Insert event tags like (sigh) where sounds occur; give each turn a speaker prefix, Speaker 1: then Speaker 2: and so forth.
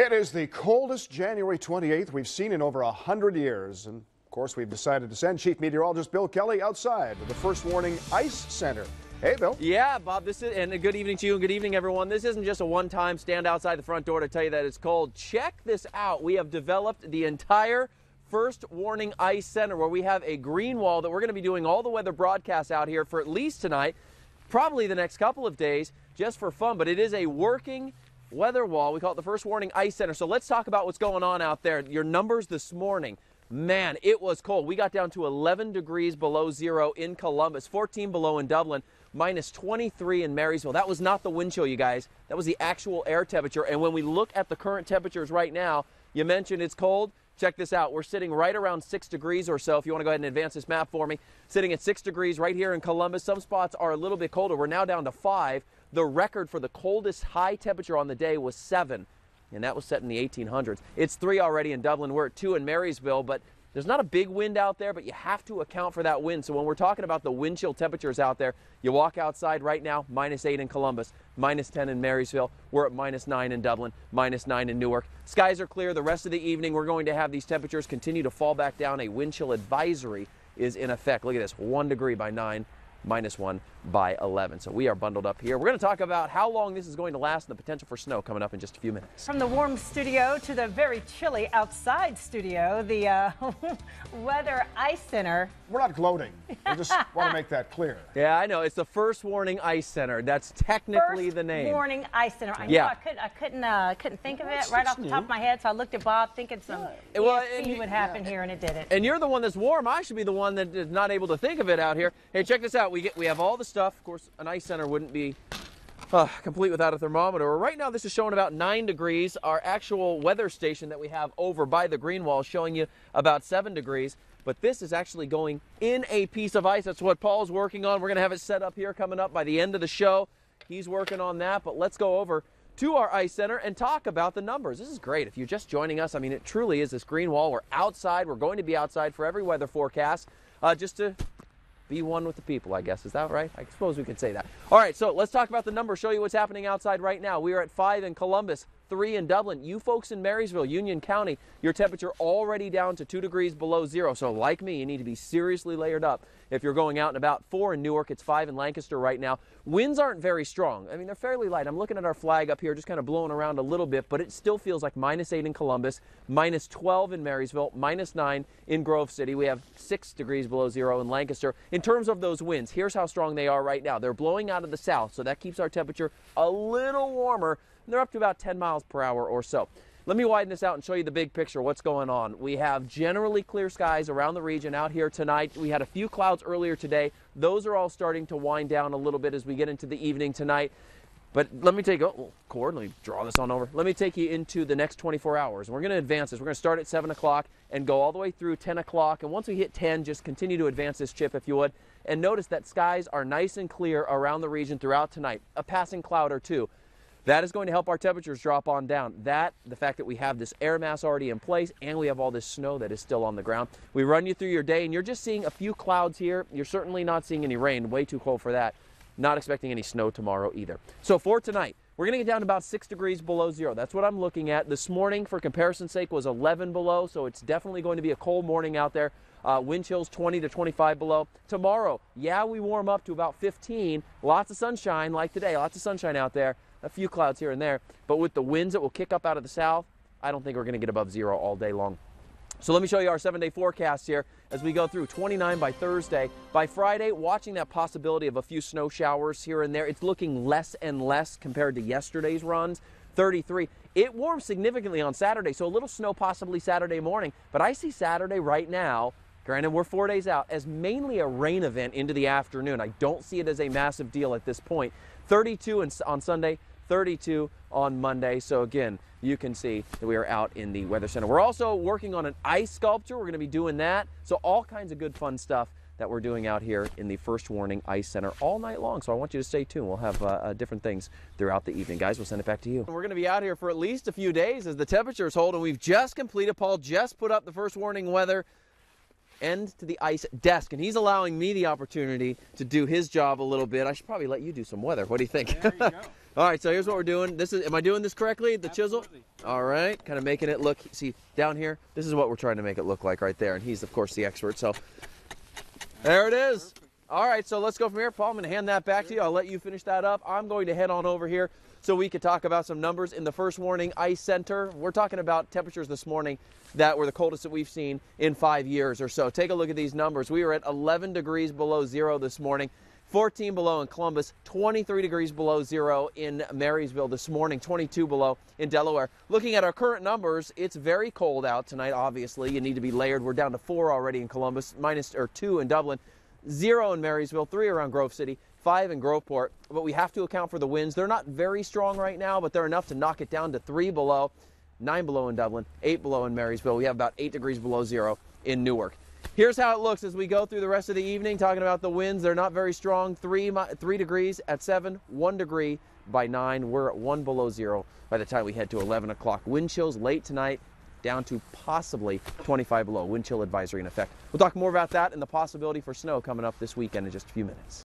Speaker 1: It is the coldest January 28th we've seen in over 100 years. And of course, we've decided to send Chief Meteorologist Bill Kelly outside the First Warning Ice Center. Hey, Bill. Yeah, Bob, this is, and good evening to you and good evening, everyone. This isn't just a one time stand outside the front door to tell you that it's cold. Check this out. We have developed the entire First Warning Ice Center where we have a green wall that we're going to be doing all the weather broadcasts out here for at least tonight, probably the next couple of days, just for fun. But it is a working weather wall. We call it the First Warning Ice Center. So let's talk about what's going on out there. Your numbers this morning. Man, it was cold. We got down to 11 degrees below zero in Columbus, 14 below in Dublin, minus 23 in Marysville. That was not the wind chill, you guys. That was the actual air temperature. And when we look at the current temperatures right now, you mentioned it's cold. Check this out. We're sitting right around six degrees or so. If you want to go ahead and advance this map for me, sitting at six degrees right here in Columbus. Some spots are a little bit colder. We're now down to five. The record for the coldest high temperature on the day was seven, and that was set in the 1800s. It's three already in Dublin. We're at two in Marysville, but there's not a big wind out there, but you have to account for that wind. So when we're talking about the wind chill temperatures out there, you walk outside right now, minus 8 in Columbus, minus 10 in Marysville. We're at minus 9 in Dublin, minus 9 in Newark. Skies are clear. The rest of the evening, we're going to have these temperatures continue to fall back down. A wind chill advisory is in effect. Look at this, 1 degree by 9 minus one by 11. So we are bundled up here. We're going to talk about how long this is going to last and the potential for snow coming up in just a few minutes. From the warm studio to the very chilly outside studio, the uh, (laughs) Weather Ice Center. We're not gloating. We just (laughs) want to make that clear. Yeah, I know. It's the First Warning Ice Center. That's technically First the name. Warning Ice Center. I yeah. I couldn't, I couldn't, uh, couldn't think of it right off the new. top of my head, so I looked at Bob thinking some yeah. well, ESP would happen yeah. here, and it did it. And you're the one that's warm. I should be the one that is not able to think of it out here. Hey, check this out out, we get we have all the stuff. Of course, an ice center wouldn't be uh, complete without a thermometer. Right now, this is showing about 9 degrees. Our actual weather station that we have over by the green wall showing you about 7 degrees. But this is actually going in a piece of ice. That's what Paul's working on. We're going to have it set up here coming up by the end of the show. He's working on that. But let's go over to our ice center and talk about the numbers. This is great. If you're just joining us, I mean, it truly is this green wall. We're outside. We're going to be outside for every weather forecast uh, just to be one with the people, I guess. Is that right? I suppose we could say that. All right, so let's talk about the number. show you what's happening outside right now. We are at 5 in Columbus, 3 in Dublin. You folks in Marysville, Union County, your temperature already down to 2 degrees below zero. So, like me, you need to be seriously layered up. If you're going out and about, four in Newark, it's five in Lancaster right now. Winds aren't very strong. I mean, they're fairly light. I'm looking at our flag up here, just kind of blowing around a little bit, but it still feels like minus eight in Columbus, minus 12 in Marysville, minus nine in Grove City. We have six degrees below zero in Lancaster. In terms of those winds, here's how strong they are right now. They're blowing out of the south, so that keeps our temperature a little warmer. they're up to about 10 miles per hour or so. Let me widen this out and show you the big picture, what's going on. We have generally clear skies around the region out here tonight. We had a few clouds earlier today. Those are all starting to wind down a little bit as we get into the evening tonight. But let me take, oh, Cord, let me draw this on over. Let me take you into the next 24 hours. We're going to advance this. We're going to start at 7 o'clock and go all the way through 10 o'clock. And once we hit 10, just continue to advance this chip if you would. And notice that skies are nice and clear around the region throughout tonight. A passing cloud or two. That is going to help our temperatures drop on down. That, the fact that we have this air mass already in place and we have all this snow that is still on the ground. We run you through your day and you're just seeing a few clouds here. You're certainly not seeing any rain, way too cold for that. Not expecting any snow tomorrow either. So for tonight, we're going to get down to about six degrees below zero. That's what I'm looking at. This morning, for comparison's sake, was 11 below, so it's definitely going to be a cold morning out there. Uh, wind chills 20 to 25 below. Tomorrow, yeah, we warm up to about 15. Lots of sunshine like today, lots of sunshine out there a few clouds here and there. But with the winds that will kick up out of the south, I don't think we're going to get above zero all day long. So let me show you our seven day forecast here as we go through 29 by Thursday. By Friday, watching that possibility of a few snow showers here and there. It's looking less and less compared to yesterday's runs. 33. It warms significantly on Saturday, so a little snow possibly Saturday morning. But I see Saturday right now, granted we're four days out, as mainly a rain event into the afternoon. I don't see it as a massive deal at this point. 32 on Sunday, 32 on Monday. So again, you can see that we are out in the Weather Center. We're also working on an ice sculpture. We're going to be doing that. So all kinds of good fun stuff that we're doing out here in the First Warning Ice Center all night long. So I want you to stay tuned. We'll have uh, uh different things throughout the evening. Guys, we'll send it back to you. We're going to be out here for at least a few days as the temperatures hold, and we've just completed. Paul just put up the First Warning weather end to the ice desk, and he's allowing me the opportunity to do his job a little bit. I should probably let you do some weather. What do you think? (laughs) All right, so here's what we're doing. This is, am I doing this correctly? The Absolutely. chisel? All right, kind of making it look, see, down here, this is what we're trying to make it look like right there. And he's, of course, the expert, so there it is. All right, so let's go from here. Paul, I'm going to hand that back sure. to you. I'll let you finish that up. I'm going to head on over here so we could talk about some numbers in the first warning ice center. We're talking about temperatures this morning that were the coldest that we've seen in five years or so. Take a look at these numbers. We were at 11 degrees below zero this morning. 14 below in Columbus, 23 degrees below zero in Marysville this morning, 22 below in Delaware. Looking at our current numbers, it's very cold out tonight, obviously. You need to be layered. We're down to four already in Columbus, minus or two in Dublin, zero in Marysville, three around Grove City, five in Groveport. But we have to account for the winds. They're not very strong right now, but they're enough to knock it down to three below, nine below in Dublin, eight below in Marysville. We have about eight degrees below zero in Newark. Here's how it looks as we go through the rest of the evening, talking about the winds. They're not very strong. Three, three degrees at 7, 1 degree by 9. We're at 1 below zero by the time we head to 11 o'clock. Wind chills late tonight down to possibly 25 below. Wind chill advisory in effect. We'll talk more about that and the possibility for snow coming up this weekend in just a few minutes.